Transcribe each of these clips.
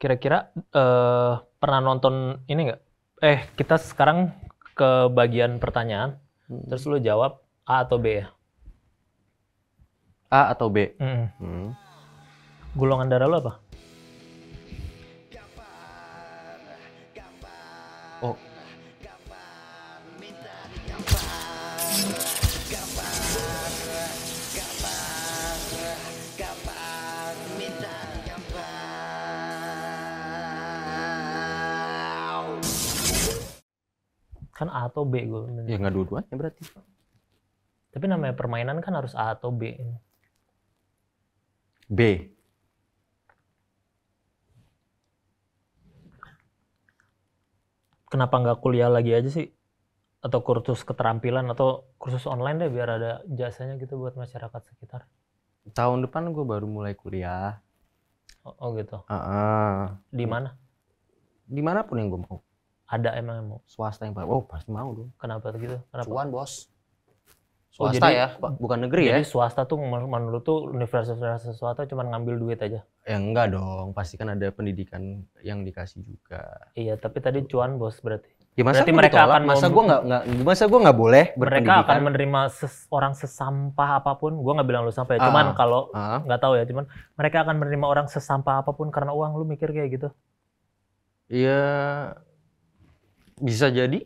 Kira-kira uh, pernah nonton ini nggak? Eh, kita sekarang ke bagian pertanyaan. Hmm. Terus lu jawab A atau B ya? A atau B? Hmm. Hmm. Golongan darah lu apa? kan A atau B gue ya nggak dua-duanya berarti tapi namanya permainan kan harus A atau B ini. B kenapa nggak kuliah lagi aja sih atau kursus keterampilan atau kursus online deh biar ada jasanya gitu buat masyarakat sekitar tahun depan gue baru mulai kuliah oh, oh gitu uh -uh. di mana di mana pun yang gue mau ada emang yang mau swasta yang bagus oh pasti mau dong kenapa gitu kenapa cuan bos oh, swasta oh, jadi, ya bukan negeri jadi ya swasta tuh menurut tuh universitas-universitas swasta cuma ngambil duit aja ya enggak dong pasti kan ada pendidikan yang dikasih juga iya tapi tadi cuan bos berarti Ya, masa Berarti mereka ditolak? akan masa gue nggak nggak masa gue nggak boleh mereka akan menerima ses, orang sesampah apapun gue nggak bilang lu sampai ya cuman ah, kalau ah. nggak tahu ya cuman mereka akan menerima orang sesampah apapun karena uang lu mikir kayak gitu iya bisa jadi.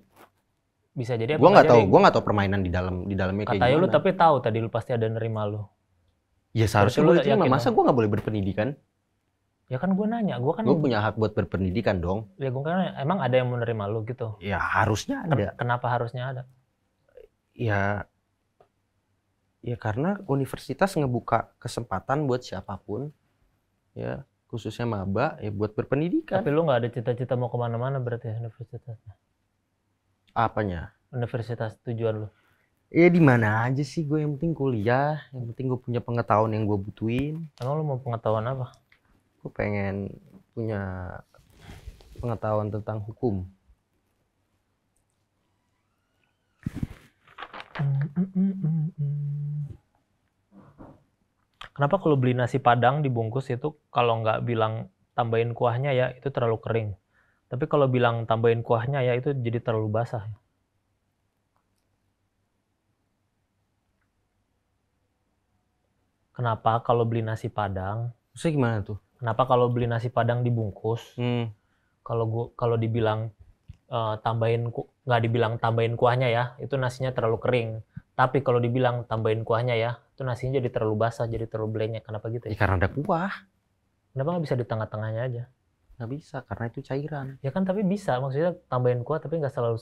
Bisa jadi. Gue nggak tahu, gue nggak tahu permainan di dalam di dalamnya kayak gimana. lu tapi tahu tadi lu pasti ada nerima lu. Ya seharusnya gue diterima. Masa gue nggak boleh berpendidikan? Ya kan gue nanya, gue kan... Gue punya hak buat berpendidikan dong. Ya gue kan emang ada yang menerima lu gitu? Ya harusnya ada. Kenapa harusnya ada? Ya... Ya karena universitas ngebuka kesempatan buat siapapun. Ya khususnya maba ya buat berpendidikan. Tapi lu nggak ada cita-cita mau kemana-mana berarti ya, universitasnya? Apanya? Universitas tujuan lu? ya di mana aja sih gue yang penting kuliah, yang penting gue punya pengetahuan yang gue butuhin. Emang lu mau pengetahuan apa? Gue pengen punya pengetahuan tentang hukum. Mm, mm, mm, mm, mm. Kenapa kalau beli nasi padang dibungkus itu kalau nggak bilang tambahin kuahnya ya itu terlalu kering. Tapi kalau bilang tambahin kuahnya ya itu jadi terlalu basah. Kenapa kalau beli nasi padang? Maksudnya gimana tuh? Kenapa kalau beli nasi padang dibungkus? Hmm. Kalau gua kalau dibilang uh, tambahin nggak dibilang tambahin kuahnya ya, itu nasinya terlalu kering. Tapi kalau dibilang tambahin kuahnya ya, itu nasinya jadi terlalu basah, jadi terlalu blenyek. Kenapa gitu ya? ya karena ada kuah. Kenapa nggak bisa di tengah-tengahnya aja? Nggak bisa, karena itu cairan. Ya kan, tapi bisa. Maksudnya tambahin kuah, tapi nggak selalu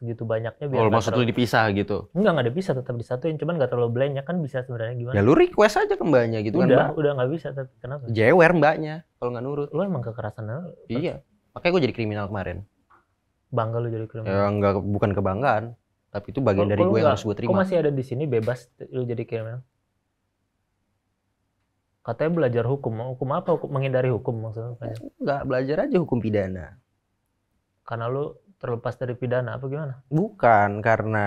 segitu banyaknya. Biar oh, maksud terlalu... dipisah gitu? Enggak, nggak ada bisa. Tetap disatuin. Cuman nggak terlalu blenyek kan bisa sebenarnya gimana. Ya lu request aja ke mbaknya gitu udah, kan, Udah Udah, nggak bisa. Tapi kenapa? Jewer mbaknya kalau nggak nurut. Lu emang kekerasan. Iya. Makanya gue jadi kriminal kemarin. Bangga lu jadi kriminal? Ya, enggak, bukan kebanggaan. Tapi itu bagian kalo, dari gue yang harus gue terima. Kok masih ada di sini bebas lu jadi kriminal? Katanya belajar hukum. Hukum apa? Hukum, menghindari hukum maksudnya? Enggak, ya? belajar aja hukum pidana. Karena lu terlepas dari pidana apa gimana? Bukan, karena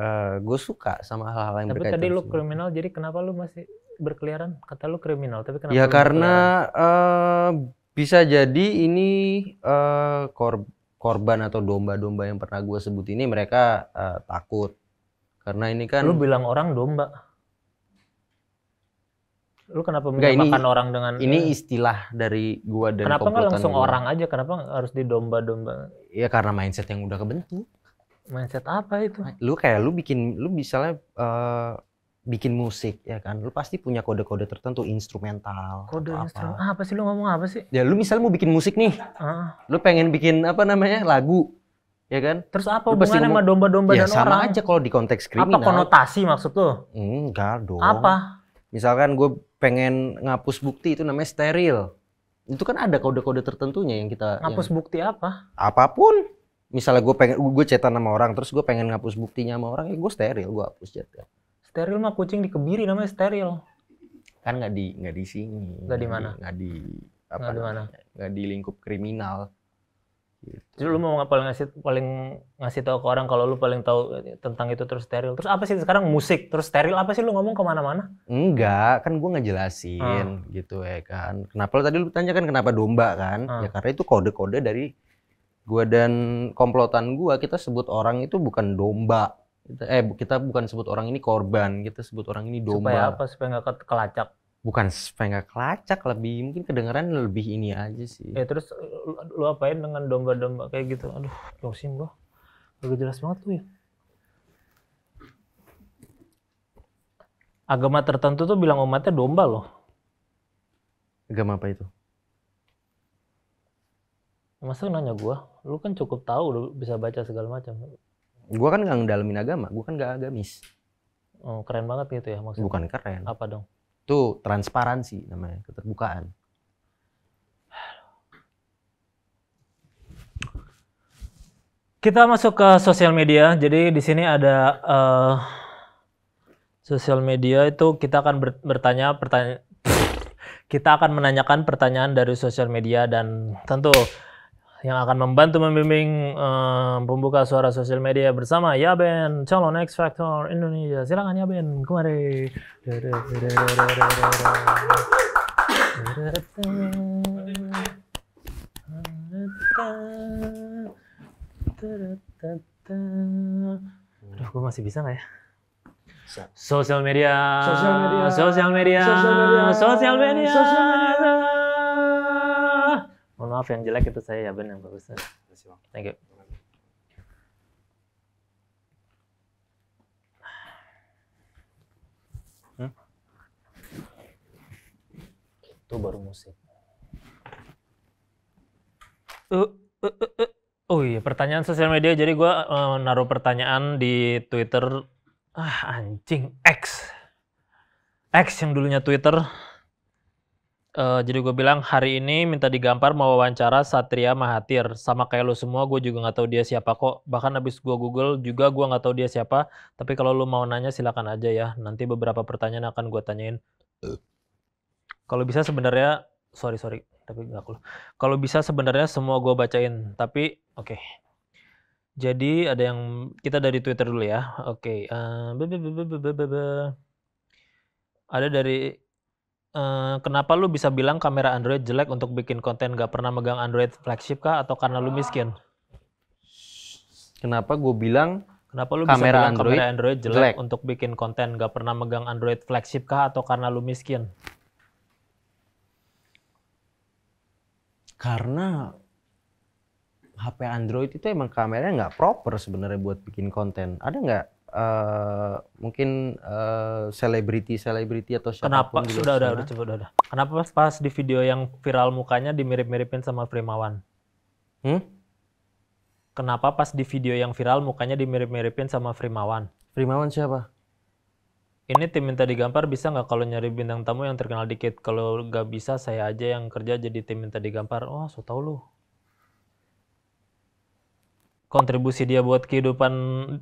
uh, eh, gue suka sama hal-hal yang tapi berkaitan. Tapi tadi lu kriminal, jadi kenapa lu masih berkeliaran? Kata lu kriminal, tapi kenapa? Ya karena uh, bisa jadi ini uh, kor korban atau domba-domba yang pernah gue sebut ini mereka uh, takut karena ini kan. Lu bilang orang domba. Lu kenapa menyamakan ini, orang dengan ini istilah dari gua dan Kenapa nggak langsung gua. orang aja? Kenapa harus di domba domba Ya karena mindset yang udah kebentuk. Mindset apa itu? Lu kayak lu bikin lu misalnya uh, bikin musik ya kan lu pasti punya kode-kode tertentu instrumental kode instrumental apa sih lu ngomong apa sih ya lu misalnya mau bikin musik nih ah. lu pengen bikin apa namanya lagu ya kan terus apa lu hubungannya sama domba-domba ya, dan sama orang sama aja kalau di konteks kriminal apa konotasi maksud tuh? enggak dong apa Misalkan gue pengen ngapus bukti itu namanya steril. Itu kan ada kode-kode tertentunya yang kita ngapus yang... bukti apa? Apapun. Misalnya gue pengen gue cetak nama orang, terus gue pengen ngapus buktinya sama orang, ya gue steril, gue hapus cetan. Steril mah kucing dikebiri namanya steril. Kan nggak di nggak di sini. Nggak di mana? Nggak di apa? Nggak di mana? Nggak di lingkup kriminal. Jadi gitu. lu mau paling ngasih paling ngasih tahu ke orang kalau lu paling tahu tentang itu terus steril. Terus apa sih sekarang musik terus steril apa sih lu ngomong kemana-mana? Enggak, kan gue ngejelasin hmm. gitu ya kan. Kenapa lu tadi lu tanya kan kenapa domba kan? Hmm. Ya karena itu kode-kode dari gue dan komplotan gue kita sebut orang itu bukan domba. eh kita bukan sebut orang ini korban, kita sebut orang ini domba. Supaya apa? Supaya nggak kelacak bukan supaya nggak kelacak lebih mungkin kedengeran lebih ini aja sih ya terus eh, lu, apain dengan domba-domba kayak gitu aduh dosin gua agak jelas banget tuh ya agama tertentu tuh bilang umatnya domba loh agama apa itu masa nanya gua lu kan cukup tahu lu bisa baca segala macam gua kan nggak ngedalamin agama gua kan nggak agamis oh, keren banget gitu ya maksudnya bukan keren apa dong itu transparansi namanya, keterbukaan. Kita masuk ke sosial media. Jadi di sini ada uh, sosial media itu kita akan bertanya pertanyaan kita akan menanyakan pertanyaan dari sosial media dan tentu yang akan membantu membimbing um, pembuka suara sosial media bersama Yaben, calon X Factor Indonesia. Silakan Yaben, kemari. Aduh, gue masih bisa nggak ya? Sosial media, sosial media, sosial media, sosial media, sosial media maaf yang jelek itu saya ya Ben yang bagus. Thank you. Itu baru musik. Uh, uh, uh, uh. Oh iya, pertanyaan sosial media. Jadi gue uh, naruh pertanyaan di Twitter. Ah, anjing. X. X yang dulunya Twitter uh, jadi gue bilang hari ini minta digampar mau wawancara Satria Mahathir sama kayak lo semua gue juga nggak tahu dia siapa kok bahkan abis gue google juga gue nggak tahu dia siapa tapi kalau lo mau nanya silakan aja ya nanti beberapa pertanyaan akan gue tanyain kalau bisa sebenarnya sorry sorry tapi nggak cool. kalau bisa sebenarnya semua gue bacain tapi oke okay. jadi ada yang kita dari twitter dulu ya oke okay. uh, eh, ada dari Eh, kenapa lu bisa bilang kamera Android jelek untuk bikin konten gak pernah megang Android flagship kah atau karena lu miskin? Kenapa gue bilang Kenapa lu kamera bisa bilang Android kamera Android jelek, jelek untuk bikin konten gak pernah megang Android flagship kah atau karena lu miskin? Karena HP Android itu emang kameranya nggak proper sebenarnya buat bikin konten. Ada nggak Uh, mungkin eh, selebriti-selebriti atau siapa? Kenapa? Di sudah, sudah, sudah, sudah, Kenapa pas, pas di video yang viral mukanya dimirip-miripin sama Primawan? Hmm? Kenapa pas di video yang viral mukanya dimirip-miripin sama Primawan? Primawan siapa? Ini tim minta digampar bisa nggak kalau nyari bintang tamu yang terkenal dikit? Kalau nggak bisa saya aja yang kerja jadi tim minta digampar. Oh, so tau lu kontribusi dia buat kehidupan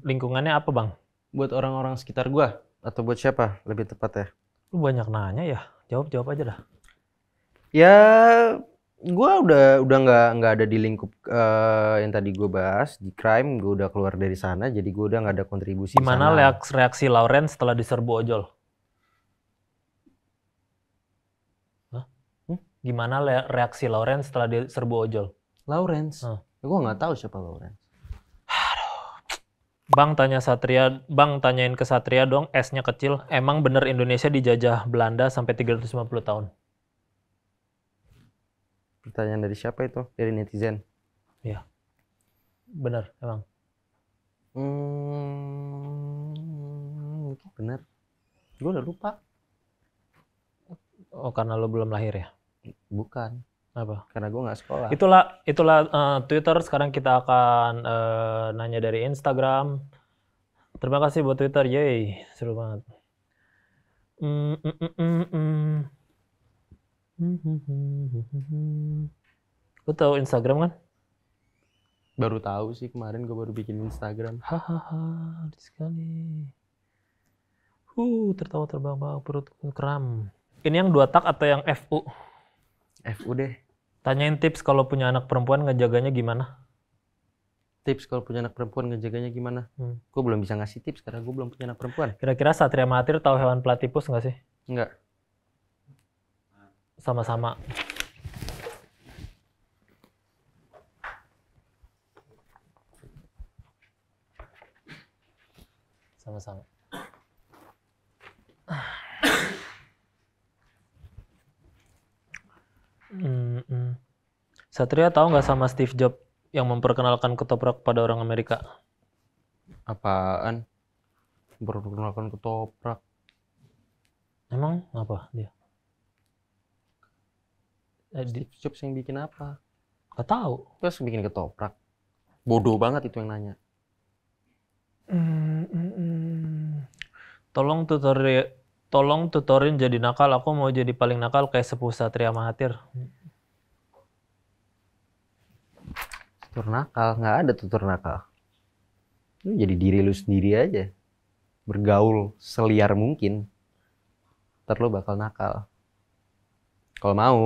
lingkungannya apa bang? buat orang-orang sekitar gua atau buat siapa lebih tepat ya lu banyak nanya ya jawab jawab aja lah. ya gua udah udah nggak nggak ada di lingkup uh, yang tadi gua bahas di crime gua udah keluar dari sana jadi gua udah nggak ada kontribusi gimana reaksi Lauren setelah diserbu ojol Hah? Hmm? gimana reaksi Lauren setelah diserbu ojol Lawrence Hmm. ya, gue nggak tahu siapa Lawrence Bang tanya Satria, Bang tanyain ke Satria dong, S-nya kecil. Emang bener Indonesia dijajah Belanda sampai 350 tahun? Pertanyaan dari siapa itu? Dari netizen. Iya. Bener, emang. Hmm, mungkin bener. Gue udah lupa. Oh, karena lo belum lahir ya? Bukan. Apa? Karena gue nggak sekolah. Itulah itulah uh, Twitter. Sekarang kita akan uh, nanya dari Instagram. Terima kasih buat Twitter, yay, seru banget. Mm, mm, mm, mm. mm. tahu Instagram kan? Baru tahu sih kemarin gue baru bikin Instagram. Hahaha, sekali. Huh, tertawa terbang bang perut kram. Ini yang dua tak atau yang FU? FU deh. Tanyain tips kalau punya anak perempuan ngejaganya gimana? Tips kalau punya anak perempuan ngejaganya gimana? Hmm. Gue belum bisa ngasih tips karena gue belum punya anak perempuan. Kira-kira satria matir tahu hewan platipus nggak sih? Nggak. Sama-sama. Sama-sama. -hmm. Satria tahu nggak sama Steve Jobs yang memperkenalkan ketoprak pada orang Amerika? Apaan? Memperkenalkan ketoprak? Emang apa dia? Eh, Steve Jobs yang bikin apa? Gak tahu. Terus bikin ketoprak. Bodoh banget itu yang nanya. Mm, hmm Tolong tutorial tolong tutorin jadi nakal aku mau jadi paling nakal kayak sepuh Satria Mahathir tutor nakal nggak ada tutor nakal lu jadi diri lu sendiri aja bergaul seliar mungkin ntar lu bakal nakal kalau mau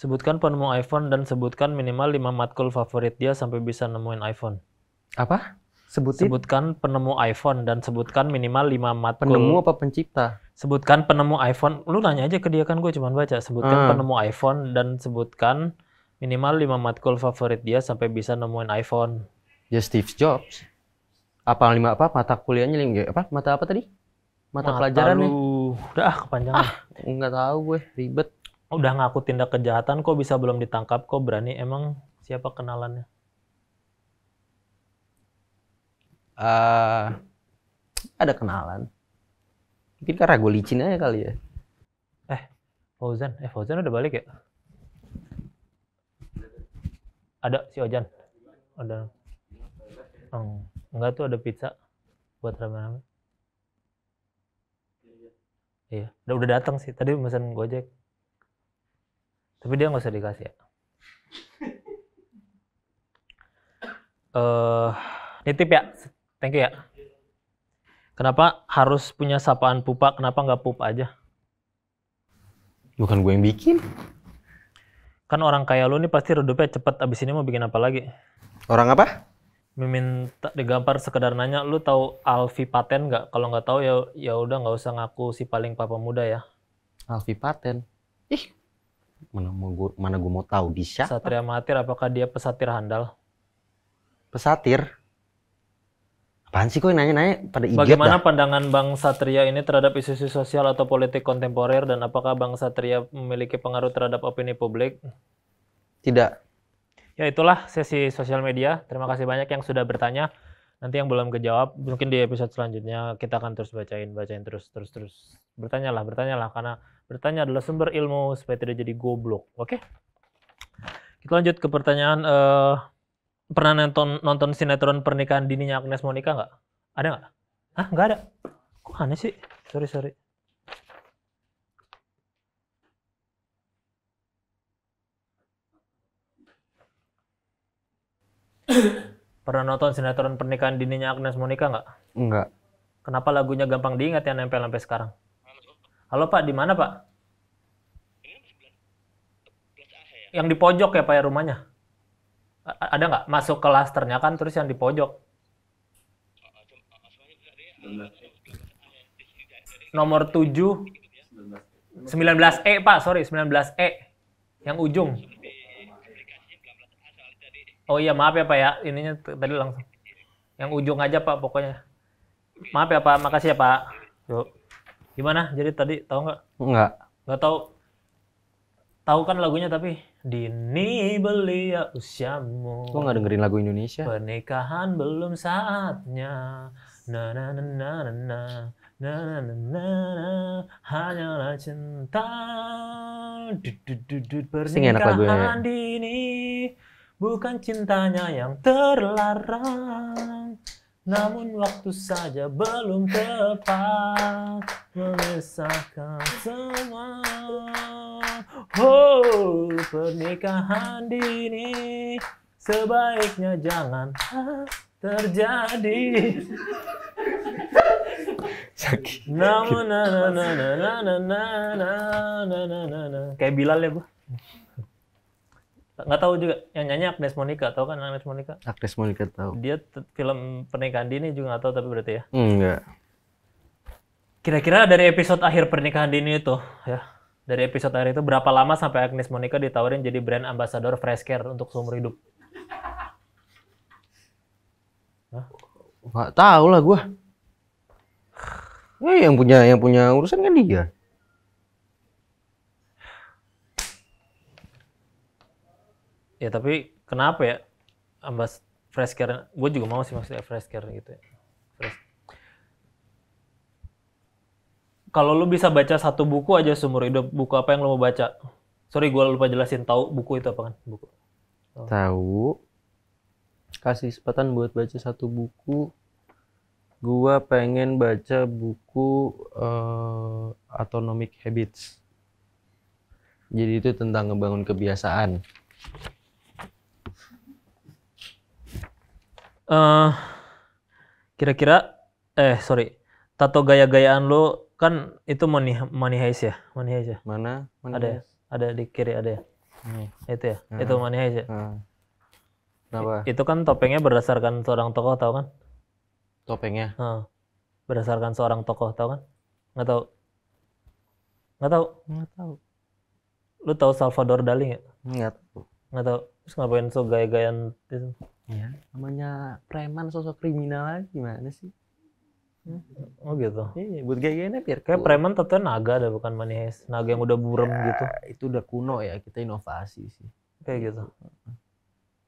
Sebutkan penemu iPhone dan sebutkan minimal 5 matkul favorit dia sampai bisa nemuin iPhone. Apa? Sebutin. Sebutkan penemu iPhone dan sebutkan minimal 5 matkul. Penemu apa pencipta? Sebutkan penemu iPhone. Lu nanya aja ke dia kan gue cuma baca. Sebutkan hmm. penemu iPhone dan sebutkan minimal 5 matkul favorit dia sampai bisa nemuin iPhone. Ya Steve Jobs. Apa lima apa mata kuliahnya lima ya, apa mata apa tadi? Mata, mata pelajaran ya? lu. Ya? Udah ah, kepanjangan. Ah, enggak tahu gue, ribet. Udah ngaku tindak kejahatan kok bisa belum ditangkap kok berani emang siapa kenalannya? uh, ada kenalan. Mungkin karena gue licin aja kali ya. Eh, Fauzan. Eh, Fauzan udah balik ya? Ada si Ojan. Ada. Oh, enggak tuh ada pizza buat rame-rame. Iya, udah, udah datang sih. Tadi pesan Gojek. Tapi dia nggak usah dikasih ya. Eh, uh, nitip ya Thank you ya. Kenapa harus punya sapaan pupa? Kenapa nggak pup aja? Bukan gue yang bikin. Kan orang kaya lu nih pasti redupnya cepet. Abis ini mau bikin apa lagi? Orang apa? Meminta digampar sekedar nanya, lu tahu Alfi Paten nggak? Kalau nggak tahu ya ya udah nggak usah ngaku si paling papa muda ya. Alfi Paten? Ih, mana mau gua, mana gue mau tahu bisa. Satria Matir, apakah dia pesatir handal? Pesatir? Apaan sih kok nanya-nanya pada IG? Bagaimana dah. pandangan Bang Satria ini terhadap isu-isu sosial atau politik kontemporer dan apakah Bang Satria memiliki pengaruh terhadap opini publik? Tidak. Ya itulah sesi sosial media. Terima kasih banyak yang sudah bertanya. Nanti yang belum kejawab, mungkin di episode selanjutnya kita akan terus bacain, bacain terus, terus, terus. Bertanyalah, bertanyalah, karena bertanya adalah sumber ilmu supaya tidak jadi goblok. Oke? Okay? Kita lanjut ke pertanyaan uh, pernah nonton nonton sinetron pernikahan dininya Agnes Monica nggak? Ada nggak? ah nggak ada. Kok aneh sih? Sorry, sorry. Pernah nonton sinetron pernikahan dininya Agnes Monica nggak? Nggak. Kenapa lagunya gampang diingat yang nempel sampai sekarang? Halo Pak, di mana Pak? Ya? Yang di pojok ya Pak ya rumahnya? ada nggak masuk ke lasternya kan terus yang di pojok nomor 7 19E Pak sorry 19E yang ujung oh iya maaf ya Pak ya ininya tadi langsung yang ujung aja Pak pokoknya maaf ya Pak makasih ya Pak Yuk. gimana jadi tadi tahu nggak nggak nggak tahu tahu kan lagunya tapi Dini belia usiamu. Kok nggak dengerin lagu Indonesia? Pernikahan belum saatnya. Na na na na na na na na na na, na. hanyalah cinta. Ya. Pernikahan dini bukan cintanya yang terlarang. Namun waktu saja belum tepat memisahkan semua. Oh, pernikahan dini sebaiknya jangan terjadi. Sakit. Namun na na na na na na na na na na kayak Bilal ya, Bu. Enggak tahu juga yang nyanyi Agnes Monica, tahu kan Agnes Monica? Agnes Monica tahu. Dia film pernikahan dini juga enggak tahu tapi berarti ya. Enggak. Kira-kira dari episode akhir pernikahan dini itu ya dari episode hari itu berapa lama sampai Agnes Monica ditawarin jadi brand ambassador fresh care untuk seumur hidup? tahu lah gue. Ya eh, yang punya yang punya urusan kan dia. Ya tapi kenapa ya ambas fresh care? Gue juga mau sih maksudnya fresh care gitu. Ya. kalau lu bisa baca satu buku aja seumur hidup, buku apa yang lu mau baca? Sorry, gue lupa jelasin. Tahu buku itu apa kan? Buku. Oh. Tahu. Kasih kesempatan buat baca satu buku. Gua pengen baca buku uh, eh, Atomic Habits. Jadi itu tentang ngebangun kebiasaan. Uh, kira-kira, eh sorry, tato gaya-gayaan lo Kan itu money money heist ya, money heist ya. Mana? money ada ya? Ada di kiri ada ya. Hmm. Itu ya, hmm. itu money heist ya. Hmm. itu kan topengnya berdasarkan seorang tokoh tau kan? Topengnya? Hmm. Berdasarkan seorang tokoh tau kan? Nggak tau Nggak tau Nggak tau Lu tau Salvador Dali nggak? Nggak tau Nggak tau Terus ngapain so gaya-gayaan itu? Ya, namanya preman sosok kriminal gimana sih? Hmm. Oh gitu. Iya, buat gaya gini biar kayak preman tetap naga ada bukan manis. Naga yang udah buram ya, gitu. Itu udah kuno ya, kita inovasi sih. Kayak gitu.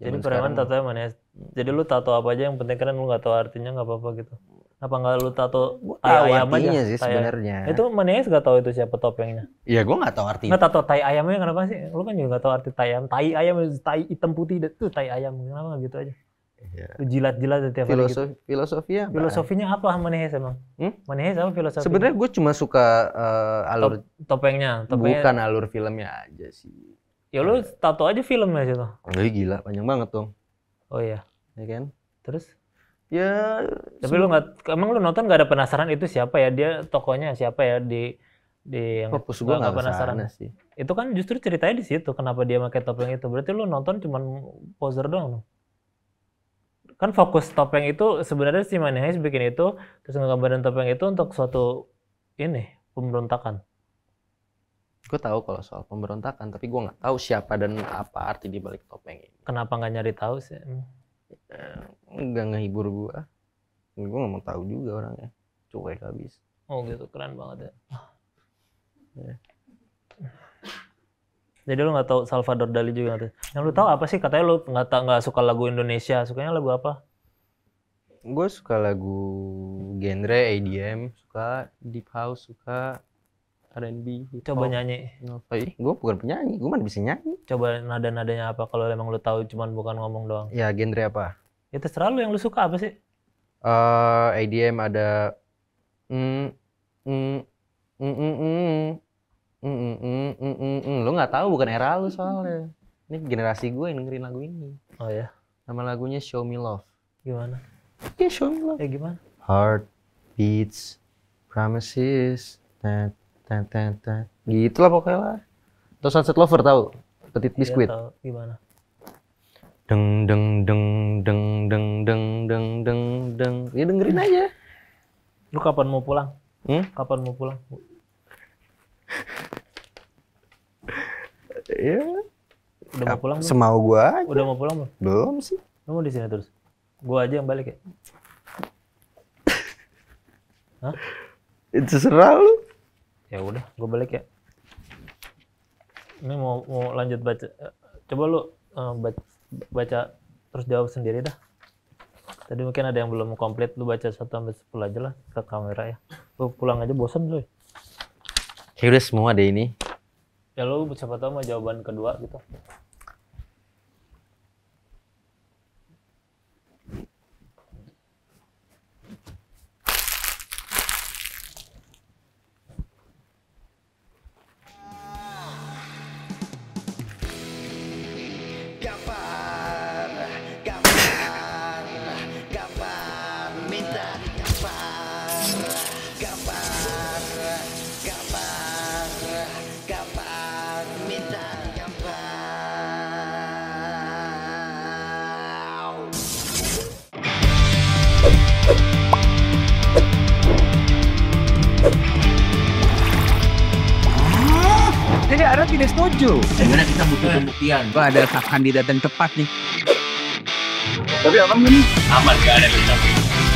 Zaman Jadi preman tato manis. Jadi lu tato apa aja yang penting keren lu gak tahu artinya nggak apa-apa gitu. Apa nggak lu tato tai ayam aja? sih sebenarnya. Itu manis gak tahu itu siapa topengnya. Iya, gua nggak tahu artinya. Nggak tato tai ayamnya kenapa sih? Lu kan juga nggak tahu arti tai ayam. Tai ayam, tai hitam putih itu tai ayam. Kenapa nggak gitu aja? Yeah. Jilat-jilat filosofi Filosof, hari gitu. Filosofinya Filosofinya apa Manehes emang? Hmm? Manehes apa filosofi? Sebenarnya gue cuma suka uh, alur Top, topengnya, topengnya. Bukan alur filmnya aja sih. Ya lu tato aja filmnya aja tuh. Jadi gila, panjang banget tuh Oh iya. Ya kan? Terus? Ya. Tapi lu gak, emang lu nonton gak ada penasaran itu siapa ya dia tokonya siapa ya di di yang fokus gua nggak penasaran sih. Itu kan justru ceritanya di situ kenapa dia pakai topeng itu. Berarti lu nonton cuma poser doang kan fokus topeng itu sebenarnya si manehis bikin itu terus ngegambarin topeng itu untuk suatu ini pemberontakan. Gue tahu kalau soal pemberontakan, tapi gue nggak tahu siapa dan apa arti di balik topeng ini. Kenapa nggak nyari tahu sih? Eh, nggak ngehibur gue. Gue nggak mau tahu juga orangnya. Cuek habis. Oh gitu, keren banget ya. ya. Jadi lu gak tau Salvador Dali juga nggak tahu. Yang lu tau apa sih? Katanya lu gak, tau, gak suka lagu Indonesia. Sukanya lagu apa? Gue suka lagu genre EDM, suka deep house, suka R&B. Coba nyanyi. Eh, gue bukan penyanyi, gue mana bisa nyanyi. Coba nada-nadanya apa kalau emang lu tau cuman bukan ngomong doang. Ya genre apa? Ya terserah lu yang lu suka apa sih? Eh uh, IDM ada mm mm mm mm, mm, mm. Mm, mm, mm, mm, Lo mm, mm. Lu nggak tahu bukan era lu soalnya. Ini generasi gue yang dengerin lagu ini. Oh ya. Nama lagunya Show Me Love. Gimana? Ya Show Me Love. Ya gimana? Heart beats promises ten ten ten ten. Gitu lah pokoknya lah. Atau Sunset Lover tahu? Petit iya, biskuit. Ya, tahu. Gimana? Deng deng deng deng deng deng deng deng deng. Ya dengerin aja. Lu kapan mau pulang? Hmm? Kapan mau pulang? Iya. Udah mau pulang? Semau gue aja. Udah mau pulang belum? Belum sih. Lu mau di sini terus? Gue aja yang balik ya? Hah? Itu serah lu. Ya udah, gue balik ya. Ini mau mau lanjut baca. Eh, coba lu um, eh, baca, baca terus jawab sendiri dah. Tadi mungkin ada yang belum komplit, lu baca satu sampai sepuluh aja lah ke kamera ya. Lu pulang aja bosan lu. Ya udah semua deh ini ya lu siapa tahu mau jawaban kedua gitu setuju. Sebenarnya kita butuh eh, pembuktian. Gua ada kandidat yang tepat nih. Tapi aman kan nih? Aman gak ada yang